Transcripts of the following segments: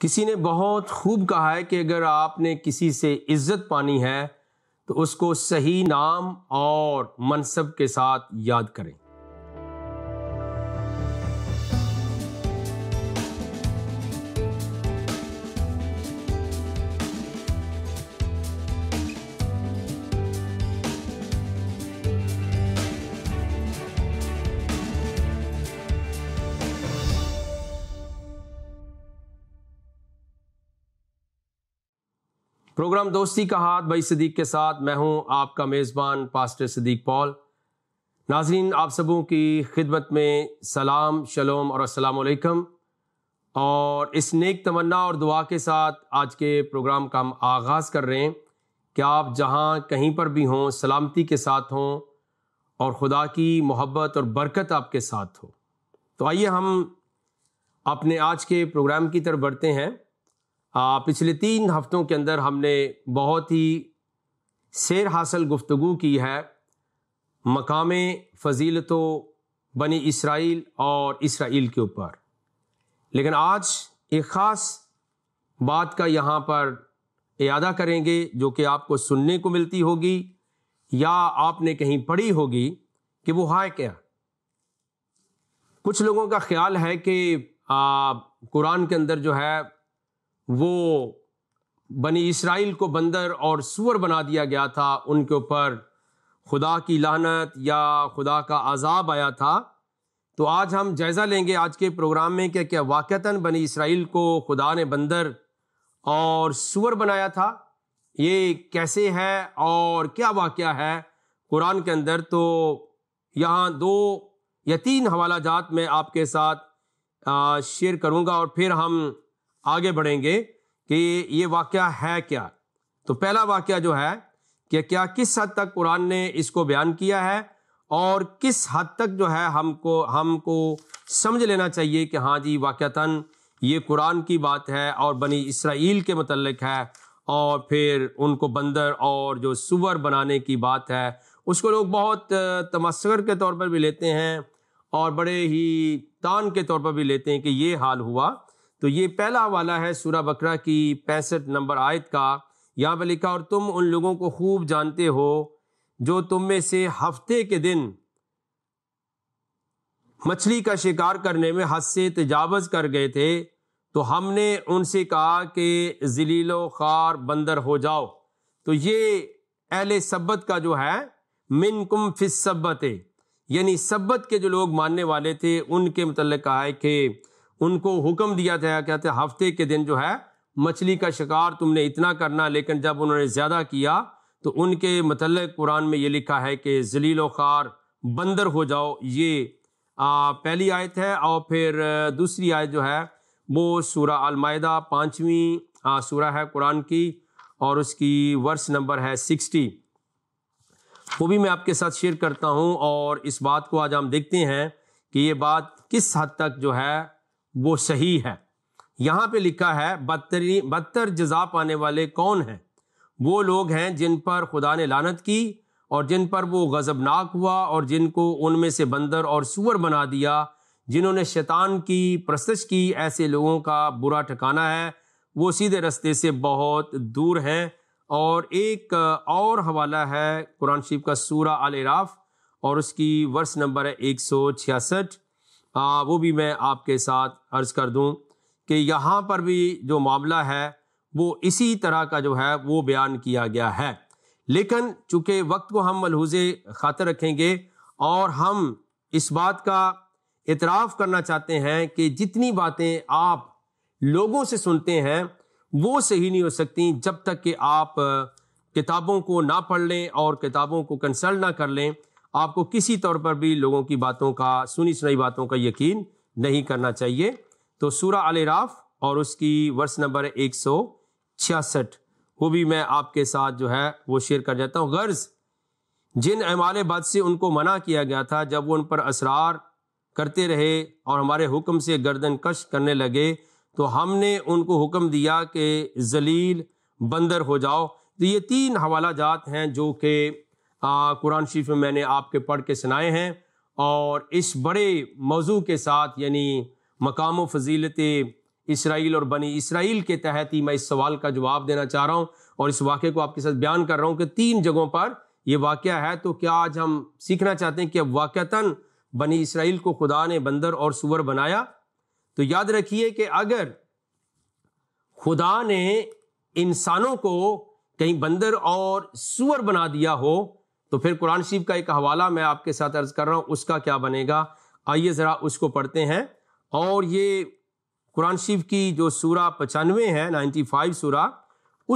किसी ने बहुत खूब कहा है कि अगर आपने किसी से इज्जत पानी है तो उसको सही नाम और मनसब के साथ याद करें प्रोग्राम दोस्ती का हाथ भाई सदीक के साथ मैं हूं आपका मेज़बान पास्टर सदीक पॉल नाजरीन आप सबों की खिदमत में सलाम शलोम और असलम और इस नेक तमन्ना और दुआ के साथ आज के प्रोग्राम का हम आगाज़ कर रहे हैं कि आप जहां कहीं पर भी हों सलामती के साथ हों और ख़ुदा की मोहब्बत और बरकत आपके साथ हो तो आइए हम अपने आज के प्रोग्राम की तरफ बढ़ते हैं आ, पिछले तीन हफ्तों के अंदर हमने बहुत ही सैर हासिल गुफ्तु की है मकाम फजीलतों बनी इसराइल और इसराइल के ऊपर लेकिन आज एक ख़ास बात का यहाँ पर अदा करेंगे जो कि आपको सुनने को मिलती होगी या आपने कहीं पढ़ी होगी कि वो है क्या कुछ लोगों का ख्याल है कि कुरान के अंदर जो है वो बनी इसराइल को बंदर और सुअर बना दिया गया था उनके ऊपर खुदा की लानत या खुदा का आज़ाब आया था तो आज हम जायज़ा लेंगे आज के प्रोग्राम में क्या क्या वाक़ता बनी इसराइल को खुदा ने बंदर और सुअर बनाया था ये कैसे है और क्या वाक़ है कुरान के अंदर तो यहाँ दो या तीन हवाला जात मैं आपके साथ शेयर करूँगा और फिर हम आगे बढ़ेंगे कि ये वाक़ है क्या तो पहला वाक्य जो है कि क्या किस हद तक कुरान ने इसको बयान किया है और किस हद तक जो है हमको हमको समझ लेना चाहिए कि हाँ जी वाक्यतन ये कुरान की बात है और बनी इसराइल के मतलब है और फिर उनको बंदर और जो सुअर बनाने की बात है उसको लोग बहुत तमस्कर के तौर पर भी लेते हैं और बड़े ही तान के तौर पर भी लेते हैं कि ये हाल हुआ तो ये पहला वाला है सूरा बकरा की पैंसठ नंबर आयत का यहाँ पर लिखा और तुम उन लोगों को खूब जानते हो जो तुम में से हफ्ते के दिन मछली का शिकार करने में हद से तजावज़ कर गए थे तो हमने उनसे कहा कि जलीलो खार बंदर हो जाओ तो ये अहल सब्बत का जो है मिन कुम फिस सब्बत यानी सब्बत के जो लोग मानने वाले थे उनके मतलब कहा है कि उनको हुक्म दिया गया कहते हफ्ते के दिन जो है मछली का शिकार तुमने इतना करना लेकिन जब उन्होंने ज़्यादा किया तो उनके मतलब कुरान में ये लिखा है कि जलील ख़ार बंदर हो जाओ ये आ, पहली आयत है और फिर दूसरी आयत जो है वो सूरा अलमायदा पाँचवीं सूरा है कुरान की और उसकी वर्स नंबर है सिक्सटी वो भी मैं आपके साथ शेयर करता हूँ और इस बात को आज हम देखते हैं कि ये बात किस हद तक जो है वो सही है यहाँ पे लिखा है बदतरी बदतर जजा पाने वाले कौन हैं वो लोग हैं जिन पर खुदा ने लानत की और जिन पर वो गज़बनाक हुआ और जिनको उनमें से बंदर और सूअर बना दिया जिन्होंने शैतान की प्रस्तश की ऐसे लोगों का बुरा ठिकाना है वो सीधे रस्ते से बहुत दूर हैं और एक और हवाला है कुरान शरीफ का सूरा अल और उसकी वर्ष नंबर है एक सौ छियासठ आ, हाँ, वो भी मैं आपके साथ अर्ज़ कर दूं कि यहाँ पर भी जो मामला है वो इसी तरह का जो है वो बयान किया गया है लेकिन चूँकि वक्त को हम मलहूज खातर रखेंगे और हम इस बात का इतराफ़ करना चाहते हैं कि जितनी बातें आप लोगों से सुनते हैं वो सही नहीं हो सकती जब तक कि आप किताबों को ना पढ़ लें और किताबों को कंसल्ट ना कर लें आपको किसी तौर पर भी लोगों की बातों का सुनी सुनाई बातों का यकीन नहीं करना चाहिए तो सूरा अल और उसकी वर्ष नंबर एक सौ छियासठ वो भी मैं आपके साथ जो है वो शेयर कर जाता हूँ गर्ज़ जिन अमाल बद से उनको मना किया गया था जब वो उन पर असरार करते रहे और हमारे हुक्म से गर्दन कश करने लगे तो हमने उनको हुक्म दिया कि जलील बंदर हो जाओ तो ये तीन हवाला जात हैं जो कि कुरान शरीफ में मैंने आपके पढ़ के सुनाए हैं और इस बड़े मौजू के साथ यानी मकाम व फजीलत इसराइल और बनी इसराइल के तहत ही मैं इस सवाल का जवाब देना चाह रहा हूँ और इस वाक़े को आपके साथ बयान कर रहा हूँ कि तीन जगहों पर यह वाक़ है तो क्या आज हम सीखना चाहते हैं कि अब वाक़ता बनी इसराइल को खुदा ने बंदर और सुअर बनाया तो याद रखिए कि अगर खुदा ने इंसानों को कहीं बंदर और सुअर बना दिया हो तो फिर कुरान शरीफ का एक हवाला मैं आपके साथ अर्ज कर रहा हूँ उसका क्या बनेगा आइए ज़रा उसको पढ़ते हैं और ये कुरान शरीफ की जो सूरा पचानवे है नाइन्टी फाइव सूरा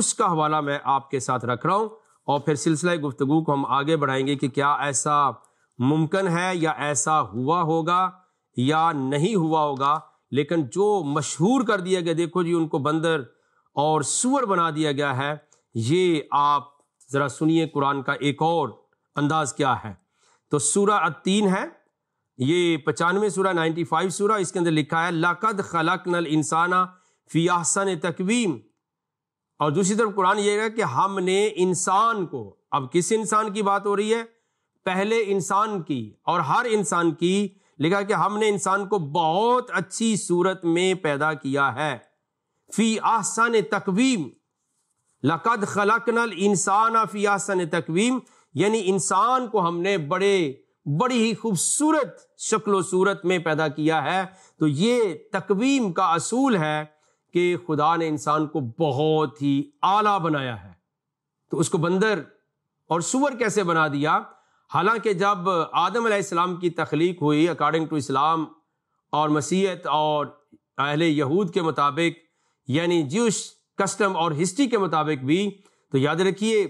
उसका हवाला मैं आपके साथ रख रहा हूँ और फिर सिलसिला गुफ्तु को हम आगे बढ़ाएंगे कि क्या ऐसा मुमकिन है या ऐसा हुआ होगा या नहीं हुआ होगा लेकिन जो मशहूर कर दिया गया देखो जी उनको बंदर और सुअर बना दिया गया है ये आप ज़रा सुनिए कुरान का एक और अंदाज क्या है तो सूरा अतीन है ये पचानवे सूरा नाइन्टी फाइव सूरा इसके अंदर लिखा है लकद खलक नल इंसाना फ़ियासन तकवीम और दूसरी तरफ कुरान ये है कि हमने इंसान को अब किस इंसान की बात हो रही है पहले इंसान की और हर इंसान की लिखा कि हमने इंसान को बहुत अच्छी सूरत में पैदा किया है फ़ी आसान तकवीम लकद खलक नल इंसान फ़ी आसन तकवीम यानी इंसान को हमने बड़े बड़ी ही खूबसूरत शक्लो सूरत में पैदा किया है तो ये तकवीम का असूल है कि खुदा ने इंसान को बहुत ही आला बनाया है तो उसको बंदर और सुअर कैसे बना दिया हालांकि जब आदम आसमाम की तख्लीक हुई अकॉर्डिंग टू इस्लाम और मसीहत और अहले यहूद के मुताबिक यानी जूश कस्टम और हिस्ट्री के मुताबिक भी तो याद रखिए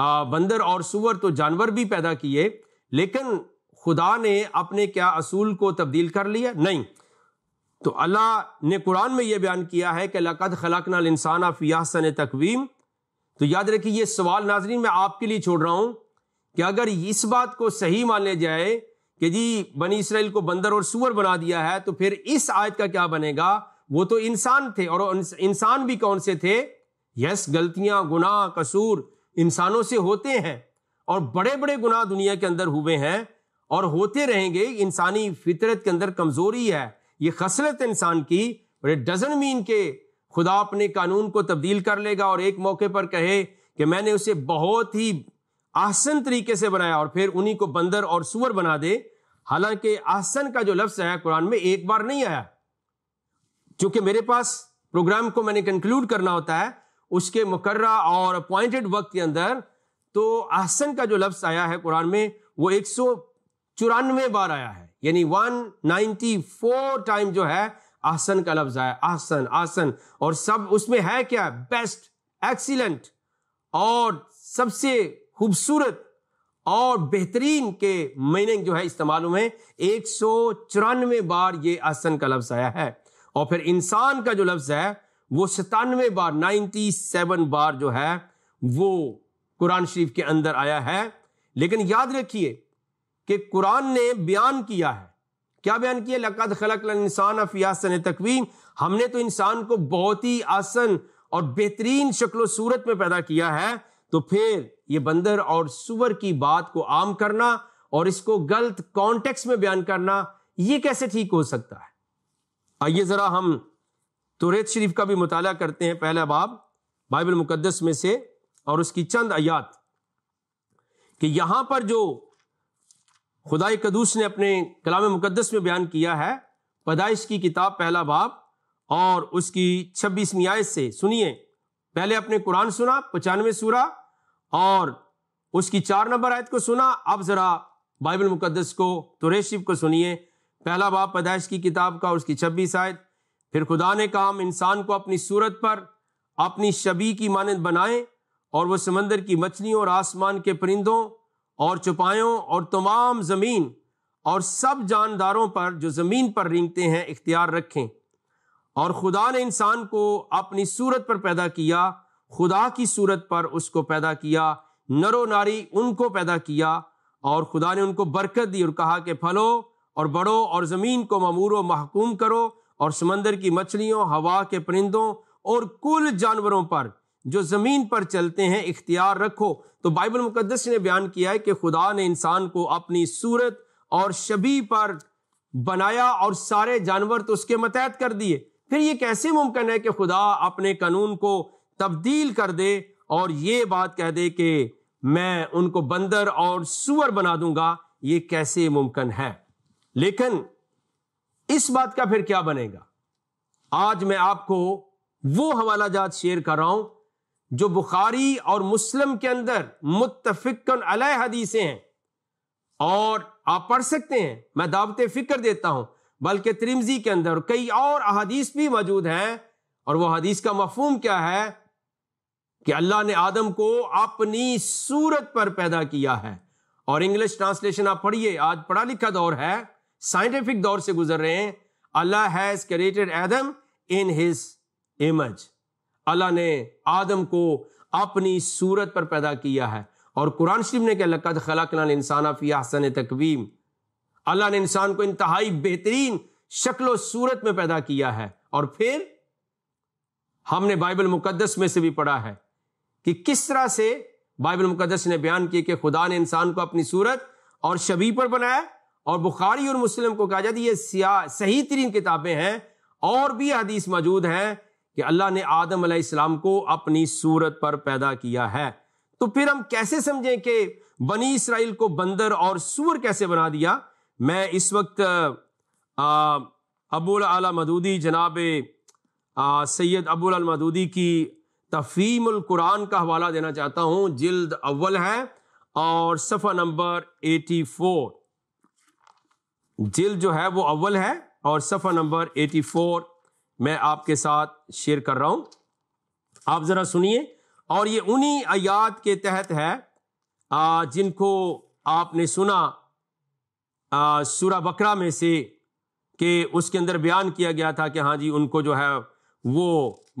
बंदर और सुअर तो जानवर भी पैदा किए लेकिन खुदा ने अपने क्या असूल को तब्दील कर लिया नहीं तो अल्लाह ने कुरान में यह बयान किया है कि लकद खलकना इंसाना फ़ियासन तकवीम तो याद रखिए ये सवाल नाजरीन मैं आपके लिए छोड़ रहा हूं कि अगर इस बात को सही मान लिया जाए कि जी बनी इसराइल को बंदर और सुअर बना दिया है तो फिर इस आयत का क्या बनेगा वो तो इंसान थे और इंसान भी कौन से थे यस गलतियां गुनाह कसूर इंसानों से होते हैं और बड़े बड़े गुनाह दुनिया के अंदर हुए हैं और होते रहेंगे इंसानी फितरत के अंदर कमज़ोरी है ये खसलत इंसान की और इट डजन मीन के खुदा अपने कानून को तब्दील कर लेगा और एक मौके पर कहे कि मैंने उसे बहुत ही आसन तरीके से बनाया और फिर उन्हीं को बंदर और सुअर बना दे हालांकि आसन का जो लफ्ज़ है कुरान में एक बार नहीं आया क्योंकि मेरे पास प्रोग्राम को मैंने कंक्लूड करना होता है उसके मुकर्रा और अपॉइंटेड वक्त के अंदर तो आसन का जो लफ्ज़ आया है कुरान में वो एक सौ चौरानवे बार आया है यानी वन नाइन्टी फोर टाइम जो है आसन का लफ्ज़ आया आसन आसन और सब उसमें है क्या बेस्ट एक्सीलेंट और सबसे खूबसूरत और बेहतरीन के मीनिंग जो है इस्तेमाल हुए एक सौ चौरानवे बार ये आसन का लफ्ज़ आया है और फिर इंसान का जो लफ्ज़ है वो सतानवे बार नाइन्टी सेवन बार जो है वो कुरान शरीफ के अंदर आया है लेकिन याद रखिए कि कुरान ने बयान किया है क्या बयान किया लकद खलक इंसान अफियासन तकवीम हमने तो इंसान को बहुत ही आसन और बेहतरीन शक्ल सूरत में पैदा किया है तो फिर ये बंदर और सुअर की बात को आम करना और इसको गलत कॉन्टेक्स्ट में बयान करना ये कैसे ठीक हो सकता है आइए जरा हम तो रेत शरीफ का भी मताल करते हैं पहला बाब बाइबल मुकदस में से और उसकी चंद आयात कि यहाँ पर जो खुदाई कदूस ने अपने कलाम मुकदस में बयान किया है पैदाइश की किताब पहला बाब और उसकी छब्बीसवीं आयत से सुनिए पहले अपने कुरान सुना पचानवे सूरा और उसकी चार नंबर आयत को सुना अब ज़रा बाइबल मुकदस को तुरेशिव तो को सुनिए पहला बाब पैदाइश की किताब का उसकी छब्बीस आयत फिर खुदा ने कहा हम इंसान को अपनी सूरत पर अपनी शबी की मानद बनाएं और वह समंदर की मछलियों और आसमान के परिंदों और चुपायों और तमाम ज़मीन और सब जानदारों पर जो ज़मीन पर रिंगते हैं इख्तियार रखें और खुदा ने इंसान को अपनी सूरत पर पैदा किया खुदा की सूरत पर उसको पैदा किया नरो नारी उनको पैदा किया और खुदा ने उनको बरकत दी और कहा कि फलो और बढ़ो और ज़मीन को ममूर महकूम करो और समंदर की मछलियों हवा के परिंदों और कुल जानवरों पर जो ज़मीन पर चलते हैं इख्तियार रखो तो बाइबल मुकदस ने बयान किया है कि खुदा ने इंसान को अपनी सूरत और शबी पर बनाया और सारे जानवर तो उसके मतहत कर दिए फिर ये कैसे मुमकिन है कि खुदा अपने कानून को तब्दील कर दे और ये बात कह दे कि मैं उनको बंदर और सुअर बना दूंगा ये कैसे मुमकिन है लेकिन इस बात का फिर क्या बनेगा आज मैं आपको वो हवाला जात शेयर कर रहा हूं जो बुखारी और मुस्लिम के अंदर मुतफिकन अलह हदीसें हैं और आप पढ़ सकते हैं मैं दावत फिक्र देता हूं बल्कि त्रिमजी के अंदर कई और अहादीस भी मौजूद हैं और वह हदीस का मफहम क्या है कि अल्लाह ने आदम को अपनी सूरत पर पैदा किया है और इंग्लिश ट्रांसलेशन आप पढ़िए आज पढ़ा लिखा दौर है साइंटिफिक दौर से गुजर रहे हैं अल्लाह हैज क्रिएटेड एदम इन हिज इमेज अल्लाह ने आदम को अपनी सूरत पर पैदा किया है और कुरान शरीफ ने क्या लकद खलकना इंसाना फी हसन तकवीम अल्लाह ने इंसान को इंतहाई बेहतरीन शक्ल सूरत में पैदा किया है और फिर हमने बाइबल मुकदस में से भी पढ़ा है कि किस तरह से बाइबल मुकदस ने बयान किया कि खुदा ने इंसान को अपनी सूरत और शबी पर बनाया और बुखारी और मुस्लिम को कहा जाता है ये सही तरीन किताबें हैं और भी हदीस मौजूद हैं कि अल्लाह ने आदम आदम को अपनी सूरत पर पैदा किया है तो फिर हम कैसे समझें कि बनी इसराइल को बंदर और सूर कैसे बना दिया मैं इस वक्त अबूल अबुल आला मदूदी जनाब सैयद अबुल अल मदूदी की तफीमुल कुरान का हवाला देना चाहता हूँ जिल्द अव्वल है और सफ़ा नंबर एटी फोर जिल जो है वो अव्वल है और सफ़ा नंबर 84 मैं आपके साथ शेयर कर रहा हूँ आप ज़रा सुनिए और ये उन्हीं आयात के तहत है जिनको आपने सुना सूरा बकरा में से कि उसके अंदर बयान किया गया था कि हाँ जी उनको जो है वो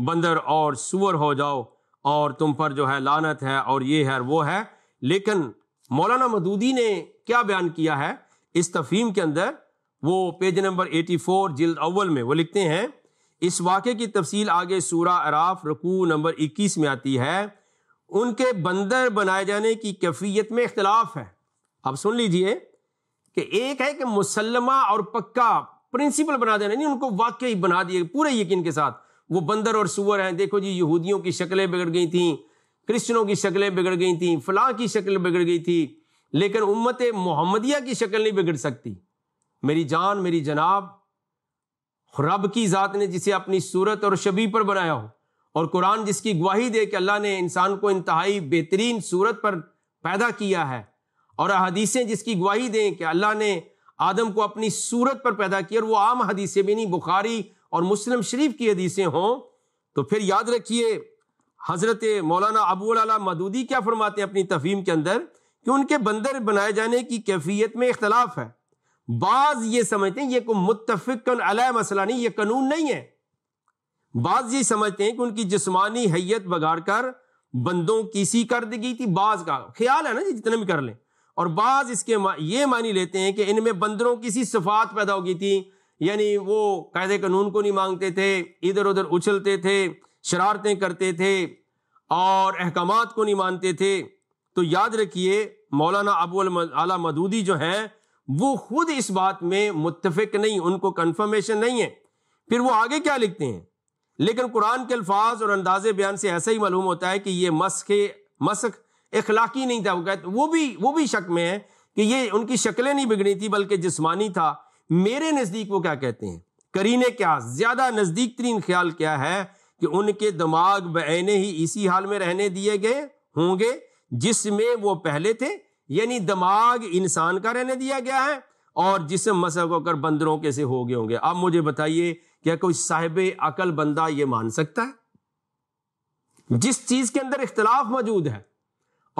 बंदर और सुअर हो जाओ और तुम पर जो है लानत है और ये है वो है लेकिन मौलाना मदूदी ने क्या बयान किया है इस तफहीम के अंदर वो पेज नंबर 84 जिल्द अव्वल में वो लिखते हैं इस वाक़े की तफसील आगे सूरा अराफ रकू नंबर 21 में आती है उनके बंदर बनाए जाने की कैफियत में इख्तलाफ है आप सुन लीजिए कि एक है कि मुसलमा और पक्का प्रिंसिपल बना देना नहीं उनको वाकई बना दिए पूरे यकीन के साथ वो बंदर और सुअर हैं देखो जी यहूदियों की शक्लें बिगड़ गई थी क्रिश्चनों की शक्लें बिगड़ गई थी फलाह की शक्ल बिगड़ गई थी लेकिन उम्मत मोहम्मदिया की शक्ल नहीं बिगड़ सकती मेरी जान मेरी जनाब रब की ज़ात ने जिसे अपनी सूरत और शबी पर बनाया हो और कुरान जिसकी गवाही दे कि अल्लाह ने इंसान को इंतहाई बेहतरीन सूरत पर पैदा किया है और हदीसें जिसकी गवाही दें कि अल्लाह ने आदम को अपनी सूरत पर पैदा किया और वो आम हदीसें भी नहीं बुखारी और मुस्लिम शरीफ की हदीसें हों तो फिर याद रखिए हज़रत मौलाना अबू मदूदी क्या फरमाते हैं अपनी तफहीम के अंदर कि उनके बंदर बनाए जाने की कैफियत में इख्तलाफ है बाज ये समझते हैं ये कोई मुतफिकन अला मसला नहीं ये कानून नहीं है बाज ये समझते हैं कि उनकी जिसमानी हैत बगाड़ कर बंदों की सी कर दी गई थी बाज का ख्याल है ना जी जितने भी कर लें और बाज इसके ये मानी लेते हैं कि इनमें बंदरों की सी सफात पैदा हो गई थी यानी वो कायदे कानून को नहीं मांगते थे इधर उधर उछलते थे शरारतें करते थे और अहकाम को नहीं मानते थे तो याद रखिए मौलाना अबू आला मदूदी जो हैं वो खुद इस बात में मुतफिक नहीं उनको कंफर्मेशन नहीं है फिर वो आगे क्या लिखते हैं लेकिन कुरान के अल्फाज और अंदाजे बयान से ऐसा ही मालूम होता है कि ये मस्क मस्क इखलाकी नहीं था वो कहते वो भी वो भी शक में है कि ये उनकी शक्लें नहीं बिगड़ी थी बल्कि जिसमानी था मेरे नज़दीक वो क्या कहते हैं करीने क्या ज़्यादा नज़दीक तरीन ख्याल क्या है कि उनके दिमाग बने ही इसी हाल में रहने दिए गए होंगे जिसमें वो पहले थे यानी दिमाग इंसान का रहने दिया गया है और जिसम मसल होकर बंदरों के से हो गए होंगे अब मुझे बताइए क्या कोई साहिब अकल बंदा ये मान सकता है जिस चीज के अंदर इख्तलाफ मौजूद है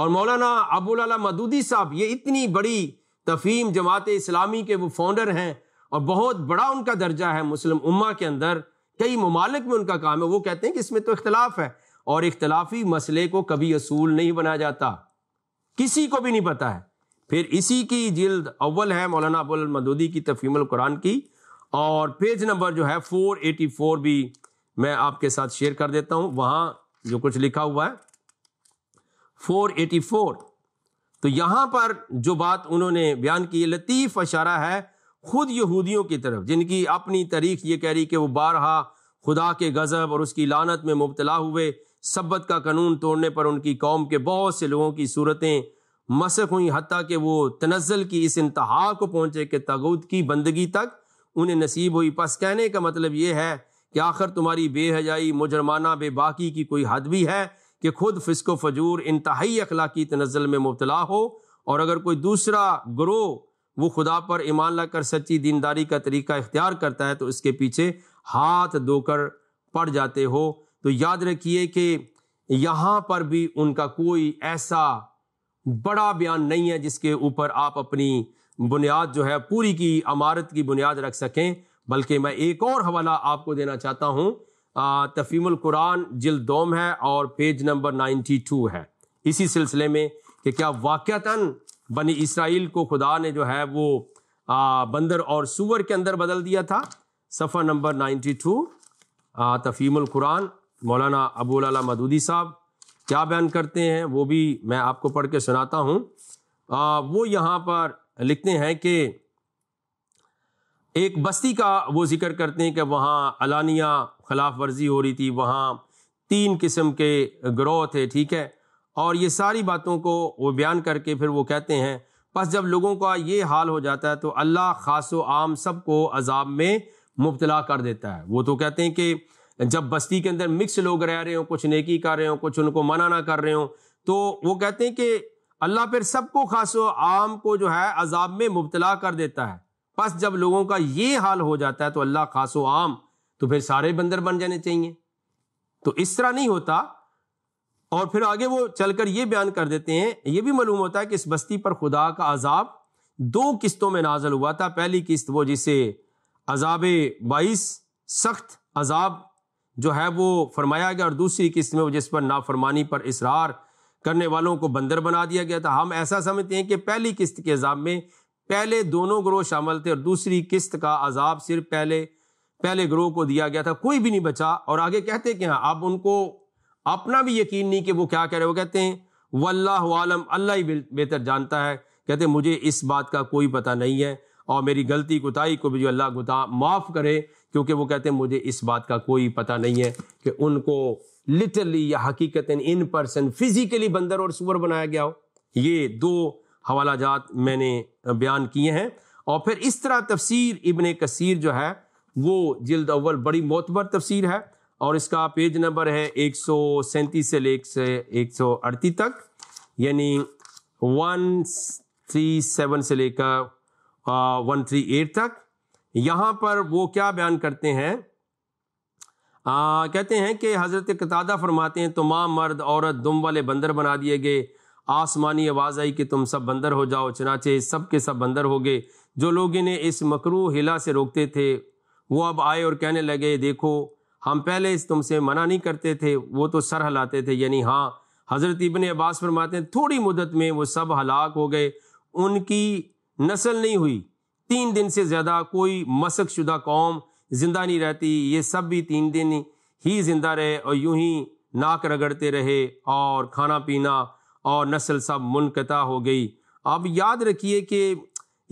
और मौलाना अबूल मदूदी साहब ये इतनी बड़ी तफीम जमात इस्लामी के वो फाउंडर हैं और बहुत बड़ा उनका दर्जा है मुस्लिम उम्मा के अंदर कई ममालिक में उनका काम है वो कहते हैं कि इसमें तो इख्तलाफ है और इख्तलाफी मसले को कभी असूल नहीं बनाया जाता किसी को भी नहीं पता है फिर इसी की जिल्द अव्वल है मौलाना अबुल मदूदी की तफीमल कुरान की और पेज नंबर जो है फोर एटी फोर भी मैं आपके साथ शेयर कर देता हूं वहां जो कुछ लिखा हुआ है फोर एटी फोर तो यहां पर जो बात उन्होंने बयान की लतीफ़ अशारा है खुद यहूदियों की तरफ जिनकी अपनी तारीख ये कह रही कि वो बारहा खुदा के गज़ब और उसकी लानत में मुबतला हुए सब्बत का कानून तोड़ने पर उनकी कौम के बहुत से लोगों की सूरतें मसक हुई हती कि वो तनज़ल की इस इंतहा को पहुँचे कि तगुद की बंदगी तक उन्हें नसीब हुई पस कहने का मतलब ये है कि आखिर तुम्हारी बेहजाई मुजरमाना बेबाकी की कोई हद भी है कि खुद फिसको फजूर इंतहाई अखलाकी तनज़ल में मुबतला हो और अगर कोई दूसरा ग्रोह वो खुदा पर ईमान लाकर सच्ची दीनदारी का तरीका इख्तियार करता है तो इसके पीछे हाथ धोकर पड़ जाते हो तो याद रखिए कि यहां पर भी उनका कोई ऐसा बड़ा बयान नहीं है जिसके ऊपर आप अपनी बुनियाद जो है पूरी की अमारत की बुनियाद रख सकें बल्कि मैं एक और हवाला आपको देना चाहता हूँ तफीमुल कुरान दोम है और पेज नंबर नाइन्टी टू है इसी सिलसिले में कि क्या वाक़ता बनी इसराइल को खुदा ने जो है वो आ, बंदर और सूअर के अंदर बदल दिया था सफ़ा number ninety two Tafheemul Quran Maulana Abul अला मदूदी साहब क्या बयान करते हैं वो भी मैं आपको पढ़ के सुनाता हूँ वो यहाँ पर लिखते हैं कि एक बस्ती का वो जिक्र करते हैं कि वहाँ अलानिया खिलाफ वर्जी हो रही थी वहाँ तीन किस्म के ग्रोह थे ठीक है और ये सारी बातों को वो बयान करके फिर वो कहते हैं बस जब लोगों का ये हाल हो जाता है तो अल्लाह खासो आम सबको अजाब में मुबतला कर देता है वो तो कहते हैं कि जब बस्ती के अंदर मिक्स लोग रह रहे हो कुछ नेकी कर रहे हो कुछ उनको मना ना कर रहे हो तो वो कहते हैं कि अल्लाह फिर सबको खास आम को जो है अजाब में मुबतला कर देता है बस जब लोगों का ये हाल हो जाता है तो अल्लाह खासो आम तो फिर सारे बंदर बन जाने चाहिए तो इस तरह नहीं होता और फिर आगे वो चलकर ये बयान कर देते हैं ये भी मालूम होता है कि इस बस्ती पर खुदा का अजाब दो किस्तों में नाजल हुआ था पहली किस्त वो जिसे अजाब बाईस सख्त अजाब जो है वो फरमाया गया और दूसरी किस्त में जिस पर नाफरमानी पर इसरार करने वालों को बंदर बना दिया गया था हम ऐसा समझते हैं कि पहली किस्त के अजाब में पहले दोनों ग्रोह शामिल थे और दूसरी किस्त का अजाब सिर्फ पहले पहले ग्रोह को दिया गया था कोई भी नहीं बचा और आगे कहते कि हाँ अब उनको अपना भी यकीन नहीं कि वो क्या कह रहे वो कहते हैं वल्लाम अल्लाह ही बेहतर जानता है कहते मुझे इस बात का कोई पता नहीं है और मेरी गलती कोताही को भी जो अल्लाह गुता माफ़ करे क्योंकि वो कहते हैं मुझे इस बात का कोई पता नहीं है कि उनको लिटरली या हकीकता इन पर्सन फिज़िकली बंदर और सुअर बनाया गया हो ये दो हवाला जात मैंने बयान किए हैं और फिर इस तरह तफसीर इबन कसीर जो है वो जल्द अव्वल बड़ी मोतबर तफसीर है और इसका पेज नंबर है एक सौ सैंतीस से लेकर से एक सौ अड़तीस तक यानी वन थ्री सेवन से लेकर वन थ्री एट तक यहाँ पर वो क्या बयान करते हैं आ, कहते हैं कि हज़रत कतादा फरमाते हैं तमाम मर्द औरत दुम वाले बंदर बना दिए गए आसमानी आवाज़ आई कि तुम सब बंदर हो जाओ चनाचे सब के सब बंदर हो गए जो लोग इन्हें इस मकरू हिला से रोकते थे वो अब आए और कहने लगे देखो हम पहले इस तुमसे मना नहीं करते थे वो तो सर हिलाते थे यानी हाँ हज़रत इबन अब्बास फरमाते हैं थोड़ी मुदत में वो सब हलाक हो गए उनकी नस्ल नहीं हुई तीन दिन से ज़्यादा कोई मशक शुदा कौम ज़िंदा नहीं रहती ये सब भी तीन दिन ही ज़िंदा रहे और यूं ही नाक रगड़ते रहे और खाना पीना और नस्ल सब मुनकता हो गई अब याद रखिए कि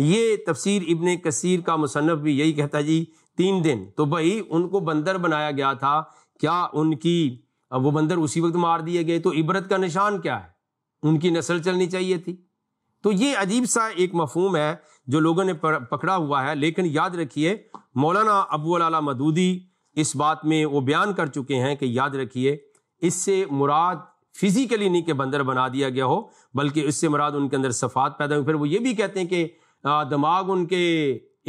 ये तफसीर इबन कसीर का मुसनफ़ भी यही कहता जी तीन दिन तो भाई उनको बंदर बनाया गया था क्या उनकी वो बंदर उसी वक्त मार दिए गए तो इबरत का निशान क्या है उनकी नस्ल चलनी चाहिए थी तो ये अजीब सा एक मफहम है जो लोगों ने पकड़ा हुआ है लेकिन याद रखिए मौलाना अबू अला मदूदी इस बात में वो बयान कर चुके हैं कि याद रखिए इससे मुराद फिजिकली नहीं के बंदर बना दिया गया हो बल्कि इससे मुराद उनके अंदर सफात पैदा हुई फिर वो ये भी कहते हैं कि दिमाग उनके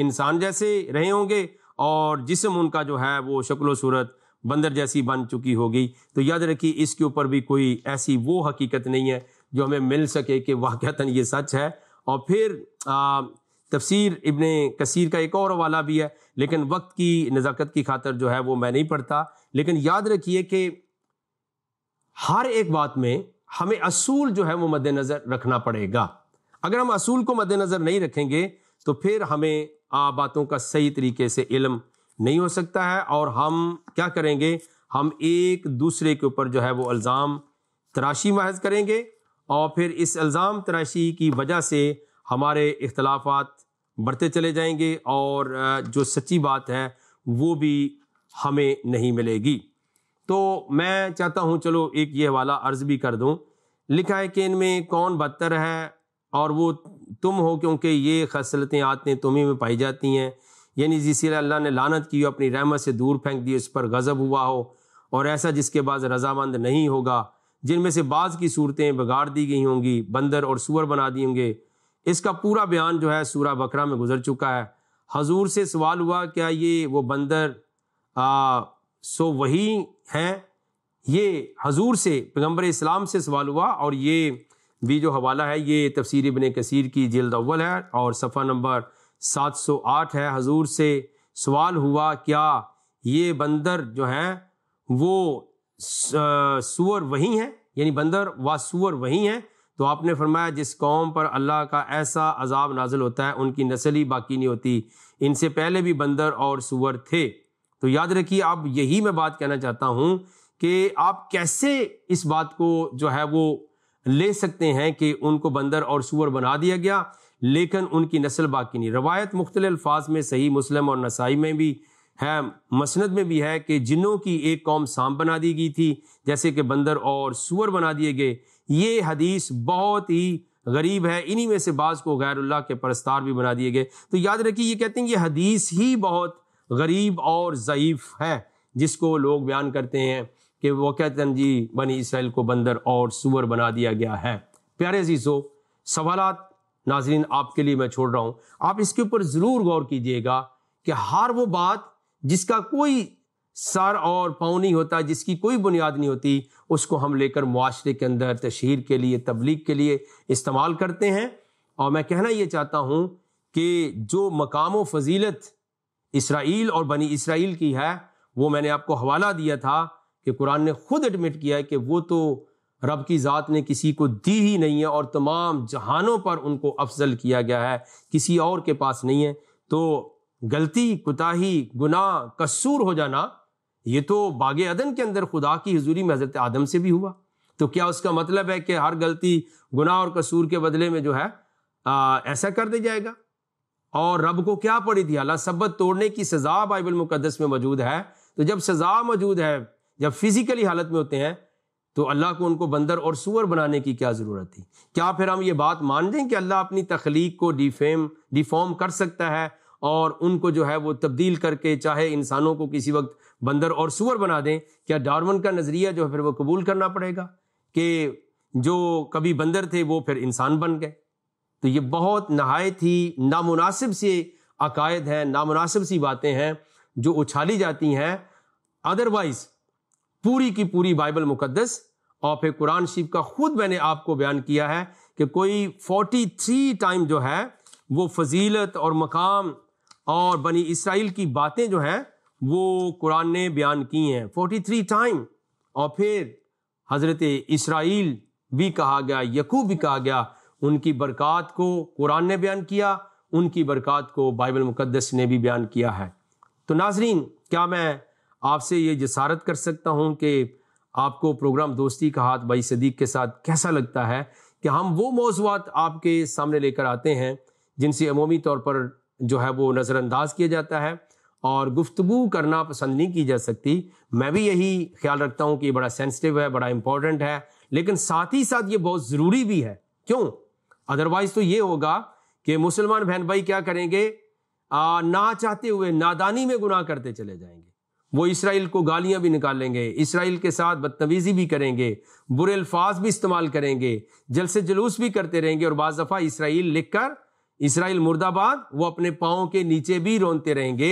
इंसान जैसे रहे होंगे और जिसम उनका जो है वो शक्ल सूरत बंदर जैसी बन चुकी होगी तो याद रखिए इसके ऊपर भी कोई ऐसी वो हकीकत नहीं है જોમે મિલ સકે કે વાક્યત યે સચ હૈ ઓર ફિર તફસીર ઇબને કસીર કા એક ઓર વાલા ભી હૈ લેકિન વક્ત કી નઝાકત કી ખાતર જો હે વો મે નહી પડતા લેકિન યાદ રખીએ કે હર એક બાત મે હમે અસૂલ જો હે વો મદનજર રખના પડેગા અગર હમ અસૂલ કો મદનજર નહી રખેંગે તો ફિર હમે આ બાતો કા સહી તરીકે સે ઇлм નહી હો સકતા હૈ ઓર હમ ક્યા કરેંગે હમ એક દૂસરે કે ઉપર જો હે વો અલzaam તરાશી માહઝ કરેંગે और फिर इस इल्ज़ाम तराशी की वजह से हमारे इख्तलाफात बढ़ते चले जाएंगे और जो सच्ची बात है वो भी हमें नहीं मिलेगी तो मैं चाहता हूँ चलो एक ये वाला अर्ज़ भी कर दूँ लिखा है कि इनमें कौन बदतर है और वो तुम हो क्योंकि ये खसलतें आते तुम्ही में पाई जाती हैं यानी जिस अल्लाह ने लानत की हो अपनी रहमत से दूर फेंक दी उस पर गज़ब हुआ हो और ऐसा जिसके बाद रजामंद नहीं होगा जिनमें से बाज़ की सूरतें बिगाड़ दी गई होंगी बंदर और सूअर बना दिए होंगे इसका पूरा बयान जो है सूरा बकरा में गुजर चुका है हजूर से सवाल हुआ क्या ये वो बंदर आ, सो वही हैं ये हजूर से पैगम्बर इस्लाम से सवाल हुआ और ये भी जो हवाला है ये तफसर इबन कसीर की जल्द अव्वल है और सफ़ा नंबर 708 है हजूर से सवाल हुआ क्या ये बंदर जो हैं वो सुअर वही हैं यानी बंदर व सुअर वही हैं तो आपने फरमाया जिस कौम पर अल्लाह का ऐसा अजाब नाजिल होता है उनकी नस्ल ही बाकी नहीं होती इनसे पहले भी बंदर और सुअर थे तो याद रखिए आप यही मैं बात कहना चाहता हूँ कि आप कैसे इस बात को जो है वो ले सकते हैं कि उनको बंदर और सुअर बना दिया गया लेकिन उनकी नस्ल बाकी नहीं रवायत मुख्तल अल्फाज में सही मुस्लिम और नसाई में भी है मसनद में भी है कि जिन्हों की एक कौम सांप बना दी गई थी जैसे कि बंदर और सुअर बना दिए गए ये हदीस बहुत ही गरीब है इन्हीं में से बाज़ को गैरुल्ला के परस्तार भी बना दिए गए तो याद रखिए ये कहते हैं ये हदीस ही बहुत गरीब और ज़यीफ़ है जिसको लोग बयान करते हैं कि वो कहते हैं जी बनी इसराइल को बंदर और सुअर बना दिया गया है प्यारे जीसो सवाल नाजरीन आपके लिए मैं छोड़ रहा हूँ आप इसके ऊपर ज़रूर गौर कीजिएगा कि हर वो बात जिसका कोई सर और पाँव नहीं होता जिसकी कोई बुनियाद नहीं होती उसको हम लेकर माशरे के अंदर तशहर के लिए तबलीग के लिए इस्तेमाल करते हैं और मैं कहना ये चाहता हूँ कि जो मकाम फजीलत इसराइल और बनी इसराइल की है वो मैंने आपको हवाला दिया था कि कुरान ने खुद एडमिट किया है कि वो तो रब की ज़ात ने किसी को दी ही नहीं है और तमाम जहानों पर उनको अफजल किया गया है किसी और के पास नहीं है तो गलती कुताही गुनाह कसूर हो जाना ये तो बाग अदन के अंदर खुदा की हजूरी में हज़रत आदम से भी हुआ तो क्या उसका मतलब है कि हर गलती गुनाह और कसूर के बदले में जो है आ, ऐसा कर दिया जाएगा और रब को क्या पड़ी थी अला सबत तोड़ने की सज़ा बाइबल मुकदस में मौजूद है तो जब सज़ा मौजूद है जब फिज़िकली हालत में होते हैं तो अल्लाह को उनको बंदर और सुअर बनाने की क्या ज़रूरत थी क्या फिर हम ये बात मान दें कि अल्लाह अपनी तख्लीक को डिफेम डिफॉर्म कर सकता है और उनको जो है वो तब्दील करके चाहे इंसानों को किसी वक्त बंदर और सुअर बना दें क्या डार्वन का नज़रिया जो है फिर वो कबूल करना पड़ेगा कि जो कभी बंदर थे वो फिर इंसान बन गए तो ये बहुत नहायत ही नामुनासिब से अकायद हैं नामुनासिब सी बातें हैं जो उछाली जाती हैं अदरवाइज पूरी की पूरी बाइबल मुकदस और फिर कुरान शिव का खुद मैंने आपको बयान किया है कि कोई 43 टाइम जो है वो फजीलत और मकाम और बनी इसराइल की बातें जो हैं वो कुरान ने बयान की हैं फोर्टी थ्री टाइम और फिर हज़रत इसराइल भी कहा गया यकूब भी कहा गया उनकी बरक़ात को कुरान ने बयान किया उनकी बरक़ात को बाइबल मुक़दस ने भी बयान किया है तो नाजरीन क्या मैं आपसे ये जसारत कर सकता हूँ कि आपको प्रोग्राम दोस्ती का हाथ भाई सदीक के साथ कैसा लगता है कि हम वो मौजूद आपके सामने लेकर आते हैं जिनसे अमूमी तौर पर जो है वो नज़रअंदाज किया जाता है और गुफ्तु करना पसंद नहीं की जा सकती मैं भी यही ख्याल रखता हूँ कि ये बड़ा सेंसिटिव है बड़ा इंपॉर्टेंट है लेकिन साथ ही साथ ये बहुत ज़रूरी भी है क्यों अदरवाइज़ तो ये होगा कि मुसलमान बहन भाई क्या करेंगे आ, ना चाहते हुए नादानी में गुनाह करते चले जाएंगे वो इसराइल को गालियां भी निकालेंगे इसराइल के साथ बदतमीज़ी भी करेंगे बुरे अल्फाज भी इस्तेमाल करेंगे जलसे जुलूस भी करते रहेंगे और बाज़ दफ़ा इसराइल लिख कर इसराइल मुर्दाबाद वो अपने पाँव के नीचे भी रोनते रहेंगे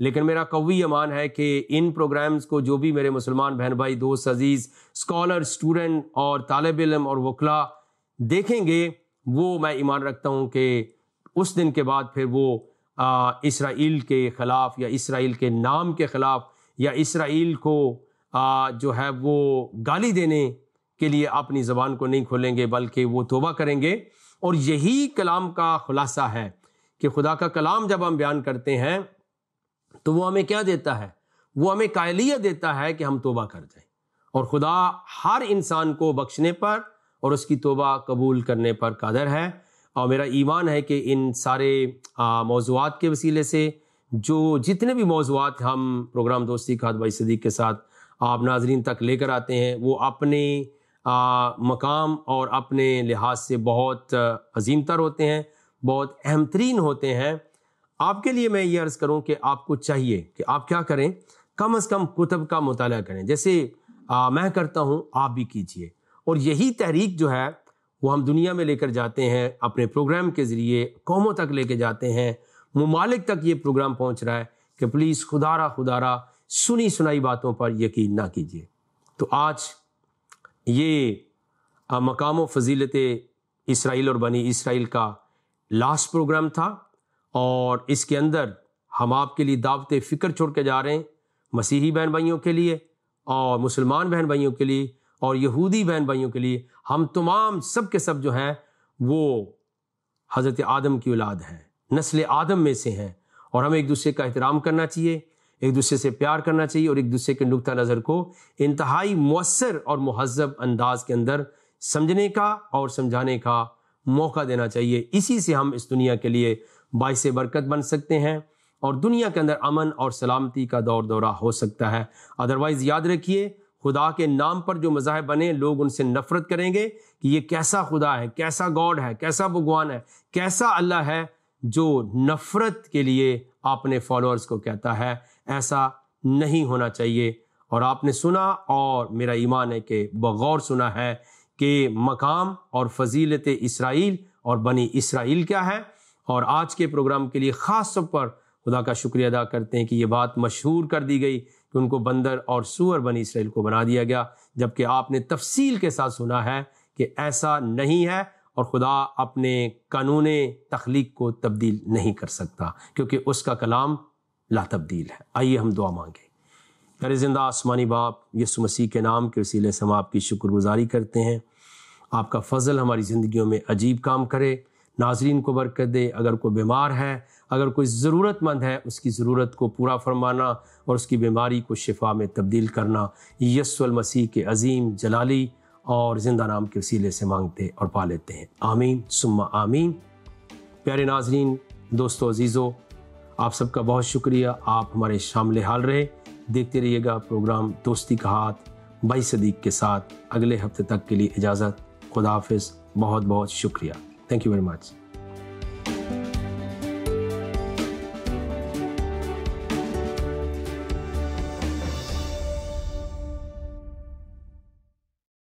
लेकिन मेरा कवी मान है कि इन प्रोग्राम्स को जो भी मेरे मुसलमान बहन भाई दोस्त अजीज़ स्कॉलर स्टूडेंट और तालब इलम और वकला देखेंगे वो मैं ईमान रखता हूँ कि उस दिन के बाद फिर वो इसराइल के ख़िलाफ़ या इसराइल के नाम के ख़िलाफ़ या इसराइल को आ, जो है वो गाली देने के लिए अपनी ज़बान को नहीं खोलेंगे बल्कि वो तोबा करेंगे और यही कलाम का खुलासा है कि खुदा का कलाम जब हम बयान करते हैं तो वो हमें क्या देता है वो हमें कायलियत देता है कि हम तोबा कर जाएं और खुदा हर इंसान को बख्शने पर और उसकी तोबा कबूल करने पर कादर है और मेरा ईमान है कि इन सारे मौजूद के वसीले से जो जितने भी मौजूद हम प्रोग्राम दोस्ती खाद भाई सदीक के साथ आप नाजरीन तक लेकर आते हैं वो अपने आ, मकाम और अपने लिहाज से बहुत अजीम तर होते हैं बहुत अहम तरीन होते हैं आपके लिए मैं ये अर्ज़ करूँ कि आपको चाहिए कि आप क्या करें कम अज़ कम कुतब का मताल करें जैसे आ, मैं करता हूँ आप भी कीजिए और यही तहरीक जो है वो हम दुनिया में लेकर जाते हैं अपने प्रोग्राम के ज़रिए कौमों तक लेके जाते हैं ममालिक तक ये प्रोग्राम पहुँच रहा है कि प्लीज़ खुदारा खुदारा सुनी सुनाई बातों पर यकीन ना कीजिए तो आज ये मकाम फजीलत इसराइल और बनी इसराइल का लास्ट प्रोग्राम था और इसके अंदर हम आपके लिए दावत फ़िक्र छोड़ के जा रहे हैं मसीही बहन भाइयों के लिए और मुसलमान बहन भाइयों के लिए और यहूदी बहन भाइयों के लिए हम तमाम सब के सब जो हैं वो हज़रत आदम की औलाद हैं नस्ल आदम में से हैं और हमें एक दूसरे का एहतराम करना चाहिए एक दूसरे से प्यार करना चाहिए और एक दूसरे के नुकता नज़र को इंतहाई मौसर और महजब अंदाज के अंदर समझने का और समझाने का मौका देना चाहिए इसी से हम इस दुनिया के लिए बायस बरकत बन सकते हैं और दुनिया के अंदर अमन और सलामती का दौर दौरा हो सकता है अदरवाइज़ याद रखिए खुदा के नाम पर जो मज़ाहब बने लोग उनसे नफ़रत करेंगे कि ये कैसा खुदा है कैसा गॉड है कैसा भगवान है कैसा अल्लाह है जो नफ़रत के लिए अपने फॉलोअर्स को कहता है ऐसा नहीं होना चाहिए और आपने सुना और मेरा ईमान है कि बगौर सुना है कि मकाम और फजीलत इसराइल और बनी इसराइल क्या है और आज के प्रोग्राम के लिए ख़ास तौर पर खुदा का शुक्रिया अदा करते हैं कि ये बात मशहूर कर दी गई कि उनको बंदर और सूअर बनी इसराइल को बना दिया गया जबकि आपने तफसील के साथ सुना है कि ऐसा नहीं है और खुदा अपने कानून तख्लीक को तब्दील नहीं कर सकता क्योंकि उसका कलाम लातब्दील है आइए हम दुआ मांगें कर जिंदा आसमानी बाप यसु मसीह के नाम के वसीले से हम आपकी शुक्रगुजारी करते हैं आपका फजल हमारी ज़िंदगियों में अजीब काम करे नाजरीन को बरकत दे अगर कोई बीमार है अगर कोई ज़रूरतमंद है उसकी ज़रूरत को पूरा फरमाना और उसकी बीमारी को शिफा में तब्दील करना यसुल मसीह के अजीम जलाली और ज़िंदा नाम के वसीले से मांगते और पा लेते हैं आमीन सुम्मा आमीन प्यारे नाजरीन दोस्तों अजीज़ों आप सबका बहुत शुक्रिया आप हमारे शामिल हाल रहे देखते रहिएगा प्रोग्राम दोस्ती का हाथ भाई सदीक के साथ अगले हफ्ते तक के लिए इजाज़त खुदाफिज बहुत बहुत शुक्रिया थैंक यू वेरी मच